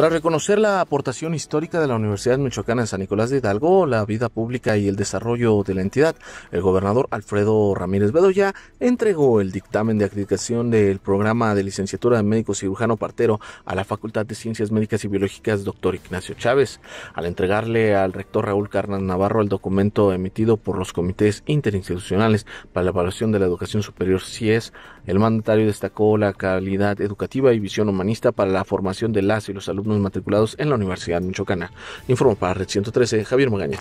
Para reconocer la aportación histórica de la Universidad Michoacana de San Nicolás de Hidalgo, la vida pública y el desarrollo de la entidad, el gobernador Alfredo Ramírez Bedoya entregó el dictamen de acreditación del programa de licenciatura de médico cirujano partero a la Facultad de Ciencias Médicas y Biológicas doctor Ignacio Chávez. Al entregarle al rector Raúl Cárdenas Navarro el documento emitido por los comités interinstitucionales para la evaluación de la educación superior CIES, el mandatario destacó la calidad educativa y visión humanista para la formación de las y los alumnos matriculados en la Universidad Michoacana. Informó para Red 113 Javier Magaña.